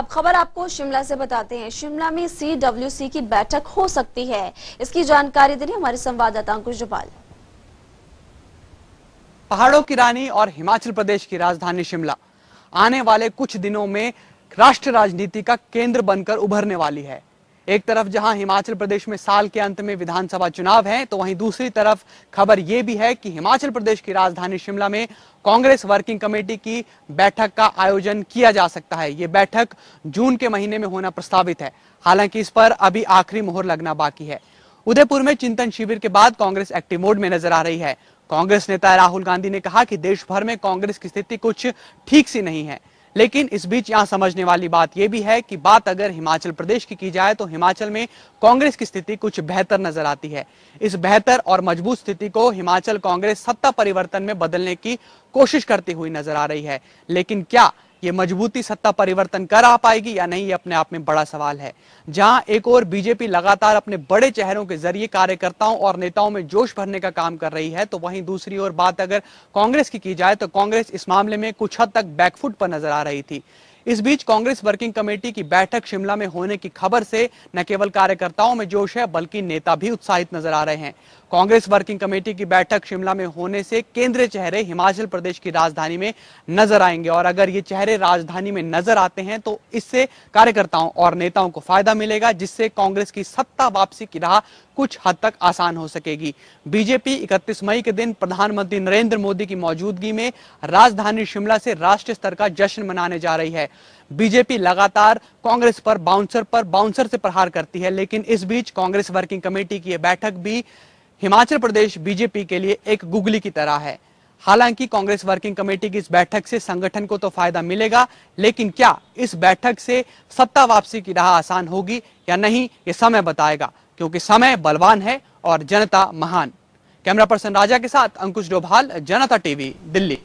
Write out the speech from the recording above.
अब खबर आपको शिमला से बताते हैं शिमला में सी की बैठक हो सकती है इसकी जानकारी दे रही हमारे संवाददाता अंकुश जोपाल पहाड़ों की रानी और हिमाचल प्रदेश की राजधानी शिमला आने वाले कुछ दिनों में राष्ट्र राजनीति का केंद्र बनकर उभरने वाली है एक तरफ जहां हिमाचल प्रदेश में साल के अंत में विधानसभा चुनाव है तो वहीं दूसरी तरफ खबर यह भी है कि हिमाचल प्रदेश की राजधानी शिमला में कांग्रेस वर्किंग कमेटी की बैठक का आयोजन किया जा सकता है ये बैठक जून के महीने में होना प्रस्तावित है हालांकि इस पर अभी आखिरी मोहर लगना बाकी है उदयपुर में चिंतन शिविर के बाद कांग्रेस एक्टिव मोड में नजर आ रही है कांग्रेस नेता राहुल गांधी ने कहा कि देश भर में कांग्रेस की स्थिति कुछ ठीक सी नहीं है लेकिन इस बीच यहां समझने वाली बात यह भी है कि बात अगर हिमाचल प्रदेश की की जाए तो हिमाचल में कांग्रेस की स्थिति कुछ बेहतर नजर आती है इस बेहतर और मजबूत स्थिति को हिमाचल कांग्रेस सत्ता परिवर्तन में बदलने की कोशिश करती हुई नजर आ रही है लेकिन क्या ये मजबूती सत्ता परिवर्तन कर आ पाएगी या नहीं ये अपने आप में बड़ा सवाल है जहां एक और बीजेपी लगातार अपने बड़े चेहरों के जरिए कार्यकर्ताओं और नेताओं में जोश भरने का काम कर रही है तो वहीं दूसरी ओर बात अगर कांग्रेस की की जाए तो कांग्रेस इस मामले में कुछ हद तक बैकफुट पर नजर आ रही थी इस बीच कांग्रेस वर्किंग कमेटी की बैठक शिमला में होने की खबर से न केवल कार्यकर्ताओं में जोश है बल्कि नेता भी उत्साहित नजर आ रहे हैं कांग्रेस वर्किंग कमेटी की बैठक शिमला में होने से केंद्रीय चेहरे हिमाचल प्रदेश की राजधानी में नजर आएंगे और अगर ये चेहरे राजधानी में नजर आते हैं तो इससे कार्यकर्ताओं और नेताओं को फायदा मिलेगा जिससे कांग्रेस की सत्ता वापसी की राह कुछ हद तक आसान हो सकेगी बीजेपी 31 मई के दिन प्रधानमंत्री नरेंद्र मोदी की मौजूदगी में राजधानी शिमला से राष्ट्रीय स्तर का जश्न मनाने जा रही है बीजेपी लगातार कांग्रेस पर बाउंसर पर बाउंसर से प्रहार करती है लेकिन इस बीच कांग्रेस वर्किंग कमेटी की यह बैठक भी हिमाचल प्रदेश बीजेपी के लिए एक गुगली की तरह है हालांकि कांग्रेस वर्किंग कमेटी की इस बैठक से संगठन को तो फायदा मिलेगा लेकिन क्या इस बैठक से सत्ता वापसी की राह आसान होगी या नहीं ये समय बताएगा क्योंकि समय बलवान है और जनता महान कैमरा पर्सन राजा के साथ अंकुश डोभाल जनता टीवी दिल्ली